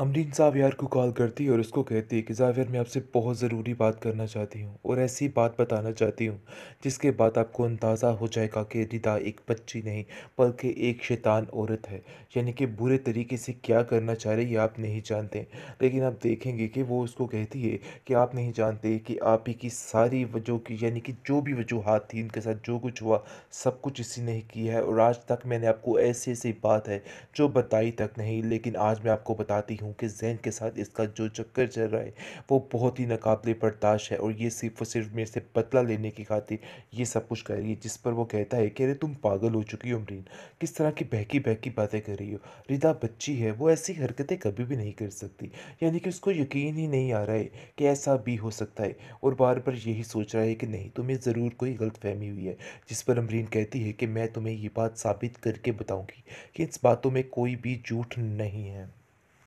अमरीन जावियार को कॉल करती है और उसको कहती है कि जावियर मैं आपसे बहुत ज़रूरी बात करना चाहती हूँ और ऐसी बात बताना चाहती हूँ जिसके बाद आपको अंदाज़ा हो जाएगा कि रिदा एक बच्ची नहीं बल्कि एक शैतान औरत है यानी कि बुरे तरीके से क्या करना चाह रही है आप नहीं जानते लेकिन आप देखेंगे कि वो उसको कहती है कि आप नहीं जानते कि आप ही की सारी वजह की यानी कि जो भी वजूहत थी उनके साथ जो कुछ हुआ सब कुछ इसी ने किया है और आज तक मैंने आपको ऐसी ऐसी बात है जो बताई तक नहीं लेकिन आज मैं आपको बताती हूँ हूँ कि जहन के साथ इसका जो चक्कर चल रहा है वो बहुत ही नाकबले बर्दाश्त है और ये सिर्फ और सिर्फ मेरे से बदला लेने की खातिर ये सब कुछ कर रही है जिस पर वो कहता है कि अरे तुम पागल हो चुकी हो अमरीन किस तरह की बहकी बहकी बातें कर रही हो रिदा बच्ची है वो ऐसी हरकतें कभी भी नहीं कर सकती यानी कि उसको यकीन ही नहीं आ रहा है कि ऐसा भी हो सकता है और बार बार यही सोच रहा है कि नहीं तुम्हें ज़रूर कोई गलत फहमी हुई है जिस पर अमरीन कहती है कि मैं तुम्हें ये बात साबित करके बताऊँगी कि इस बातों में कोई भी झूठ नहीं है